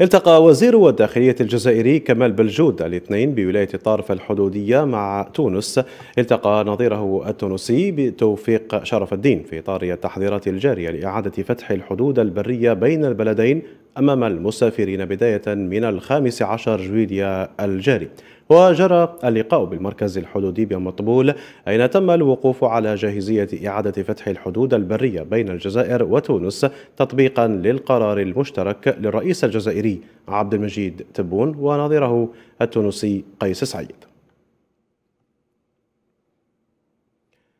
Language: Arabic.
التقى وزير الداخلية الجزائري كمال بلجود الاثنين بولاية طارف الحدودية مع تونس التقى نظيره التونسي بتوفيق شرف الدين في إطار التحضيرات الجارية لإعادة فتح الحدود البرية بين البلدين أمام المسافرين بداية من الخامس عشر جويلية الجاري وجرى اللقاء بالمركز الحدودي بمطبول أين تم الوقوف على جاهزية إعادة فتح الحدود البرية بين الجزائر وتونس تطبيقا للقرار المشترك للرئيس الجزائري عبد المجيد تبون وناظره التونسي قيس سعيد